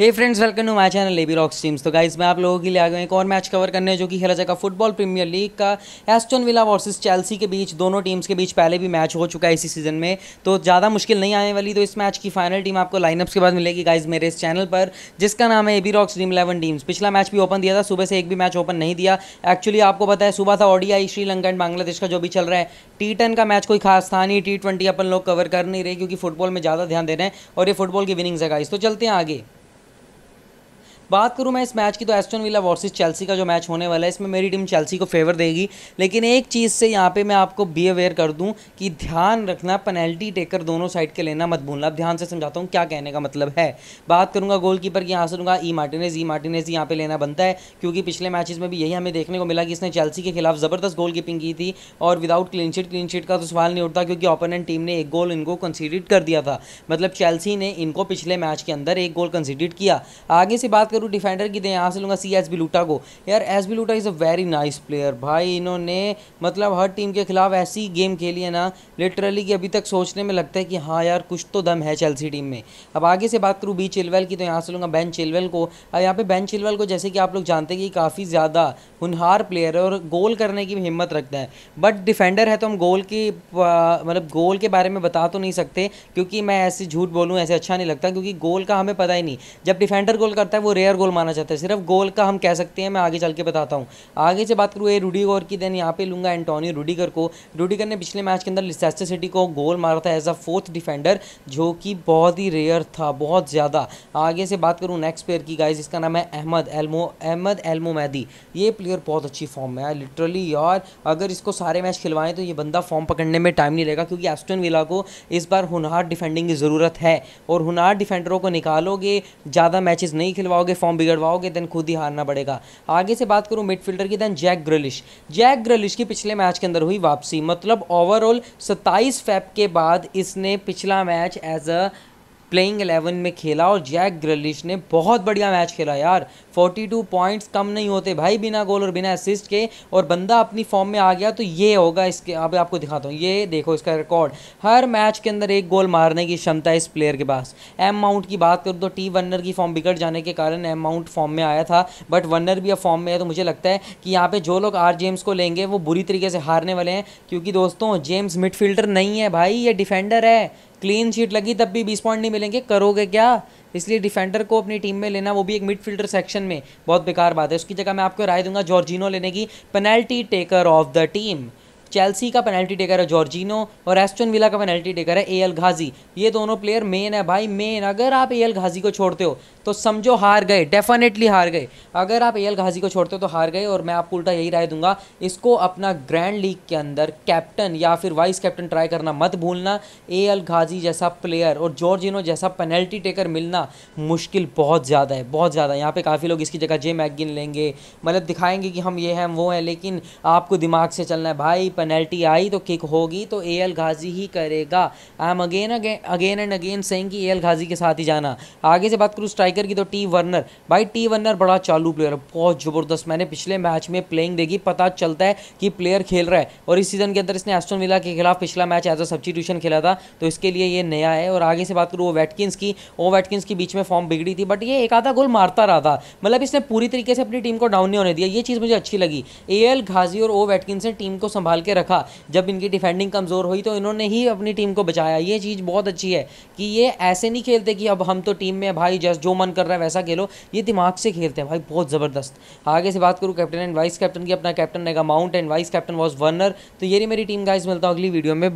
hey friends welcome to my channel लेबी rocks teams तो guys मैं आप लोगों के लिए आ गए एक और मैच कवर करने जो कि खेला जाएगा फुटबॉल प्रीमियर लीग का एस्टन विला वर्सेस चेल्सी के बीच दोनों टीम्स के बीच पहले भी मैच हो चुका है इसी सीजन में तो ज़्यादा मुश्किल नहीं आने वाली तो इस मैच की फाइनल टीम आपको लाइनअप्स के बाद मिलेगी गाइज मेरे इस चैनल पर जिसका नाम है AB rocks Dream Eleven teams पिछला मैच भी ओपन दिया था सुबह से एक भी मैच ओपन नहीं दिया एक्चुअली आपको पता है सुबह था ओडीआई श्रीलंका एंड बांग्लादेश का जो भी चल रहा है टी टेन का मैच कोई खास था नहीं टी ट्वेंटी अपन लोग कवर कर नहीं रहे क्योंकि फुटबॉल में ज़्यादा ध्यान दे रहे हैं और ये फुटबॉल की विनिंग्स है गाइज तो चलते हैं आगे बात करूँ मैं इस मैच की तो एस्टन विला वर्सेस चेल्सी का जो मैच होने वाला है इसमें मेरी टीम चेल्सी को फेवर देगी लेकिन एक चीज़ से यहाँ पे मैं आपको बी अवेयर कर दूँ कि ध्यान रखना पेनल्टी टेकर दोनों साइड के लेना मत भूलना अब ध्यान से समझाता हूँ क्या कहने का मतलब है बात करूँगा गोल कीपर की यहाँ से ई मार्टिनेज ई मार्टिनेज यहाँ पर लेना बनता है क्योंकि पिछले मैचेज में भी यही हमें देखने को मिला कि इसने चेल्सी के खिलाफ ज़बरदस्त गोल कीपिंग की थी और without clean sheet clean sheet का तो सवाल नहीं उठता क्योंकि ओपोनेंट टीम ने एक गोल इनको कंसीडेड कर दिया था मतलब चेल्सी ने इनको पिछले मैच के अंदर एक गोल कंसीडेड किया आगे से बात करूँ डिफेंडर की दें यहाँ से लूँगा सी एस बी लूटा को यार एस बी लूटा is a very nice player भाई इन्होंने मतलब हर टीम के खिलाफ ऐसी गेम खेली है ना लिटरली कि अभी तक सोचने में लगता है कि हाँ यार कुछ तो दम है चेल्सी टीम में अब आगे से बात करूँ बी चिलवेल की तो यहाँ से लूँगा बैन चिलवेल को अब यहाँ पर बैन चिलवेल को जैसे कि आप लोग जानते हैं कि काफ़ी ज़्यादा हनहार प्लेयर है और गोल करने की भी हिम्मत रखता है बट डिफेंडर है तो हम गोल की मतलब गोल के बारे में बता तो नहीं सकते क्योंकि मैं ऐसे झूठ बोलूँ ऐसे अच्छा नहीं लगता क्योंकि गोल का हमें पता ही नहीं जब डिफेंडर गोल करता है वो रेयर प्लेयर गोल माना जाता है सिर्फ गोल का हम कह सकते हैं मैं आगे चल के बताता हूँ आगे से बात करूँ ये रूडीगर की देन यहाँ पे लूंगा एंटोनी रूडीगर को रूडीगर ने पिछले मैच के अंदर लिस्टेस्टर सिटी को गोल मारा था एज अ फोर्थ डिफेंडर जो कि बहुत ही रेयर था बहुत ज़्यादा आगे से बात करूँ नेक्स्ट प्लेयर की गाइज इसका नाम है अहमद एलमो अहमद एलमो मैदी ये प्लेयर बहुत अच्छी फॉर्म में है लिटरली यार अगर इसको सारे मैच खिलवाएं तो ये बंदा फॉर्म पकड़ने में टाइम नहीं लगेगा क्योंकि एस्टन विला को इस बार हुनहार डिफेंडिंग की ज़रूरत है और हुनहार डिफेंडरों को निकालोगे ज़्यादा मैचेस नहीं खिलवाओगे के फॉर्म बिगड़वाओगे देन खुद ही हारना पड़ेगा आगे से बात करूँ मिडफील्डर की then Jack Grealish Jack Grealish की पिछले मैच के अंदर हुई वापसी मतलब ओवरऑल सत्ताईस फैप के बाद इसने पिछला match as a playing eleven में खेला और जैक ग्रलिश ने बहुत बढ़िया मैच खेला यार 42 पॉइंट्स कम नहीं होते भाई बिना गोल और बिना असिस्ट के और बंदा अपनी फॉर्म में आ गया तो ये होगा इसके अब आपको दिखाता हूँ ये देखो इसका रिकॉर्ड हर मैच के अंदर एक गोल मारने की क्षमता है इस प्लेयर के पास एम माउंट की बात करूँ तो टी वनर की फॉर्म बिगड़ जाने के कारण एम माउंट फॉर्म में आया था बट वनर भी अब फॉर्म में है तो मुझे लगता है कि यहाँ पर जो लोग आर जेम्स को लेंगे वो बुरी तरीके से हारने वाले हैं क्योंकि दोस्तों जेम्स मिडफील्डर नहीं है भाई ये डिफेंडर है क्लीन शीट लगी तब भी बीस पॉइंट नहीं मिलेंगे करोगे क्या इसलिए डिफेंडर को अपनी टीम में लेना वो भी एक मिडफील्डर सेक्शन में बहुत बेकार बात है उसकी जगह मैं आपको राय दूंगा जॉर्जिनो लेने की penalty taker of the team Chelsea का पेनल्टी टेकर है जॉर्जिनो और एस्टन विला का पेनल्टी टेकर है ए एल घाजी ये दोनों प्लेयर मेन है भाई मेन अगर आप ए एल घाजी को छोड़ते हो तो समझो हार गए डेफिनेटली हार गए अगर आप ए एल घाजी को छोड़ते हो तो हार गए और मैं आपको उल्टा यही राय दूंगा इसको अपना ग्रैंड लीग के अंदर कैप्टन या फिर वाइस कैप्टन ट्राई करना मत भूलना ए एल घाजी जैसा प्लेयर और जॉर्जिनो जैसा पेनल्टी टेकर मिलना मुश्किल बहुत ज़्यादा है बहुत ज़्यादा यहाँ पर काफ़ी लोग इसकी जगह जे मैगिन लेंगे मतलब दिखाएंगे कि हम ये हैं वो हैं लेकिन आपको दिमाग से चलना है भाई पेनल्टी आई तो किक होगी तो ए एल गाजी ही करेगा I am again again and again saying कि ए एल गाजी के साथ ही जाना आगे से बात करूँ स्ट्राइकर की तो टी वर्नर भाई टी वर्नर बड़ा चालू प्लेयर है बहुत ज़बरदस्त मैंने पिछले मैच में प्लेइंग देखी पता चलता है कि प्लेयर खेल रहा है और इस सीज़न के अंदर इसने एस्टन विला के खिलाफ पिछला मैच एज अ सब्सटीट्यूशन खेला था तो इसके लिए ये नया है और आगे से बात करूँ वो वेटकिंस की वो वेटकिंस की बीच में फॉर्म बिगड़ी थी बट ये एक आधा गोल मारता रहा था मतलब इसने पूरी तरीके से अपनी टीम को डाउन नहीं होने दिया ये चीज़ मुझे अच्छी लगी ए एल घाजी और ओ वेटकिंस ने टीम को संभाल के करके रखा जब इनकी डिफेंडिंग कमज़ोर हुई तो इन्होंने ही अपनी टीम को बचाया ये चीज़ बहुत अच्छी है कि ये ऐसे नहीं खेलते कि अब हम तो टीम में भाई जस्ट जो मन कर रहा है वैसा खेलो ये दिमाग से खेलते हैं भाई बहुत ज़बरदस्त आगे से बात करूँ कैप्टन एंड वाइस कैप्टन की अपना कैप्टन रहेगा Mount and vice captain was Werner तो ये मेरी टीम गाइज मिलता हूँ अगली वीडियो में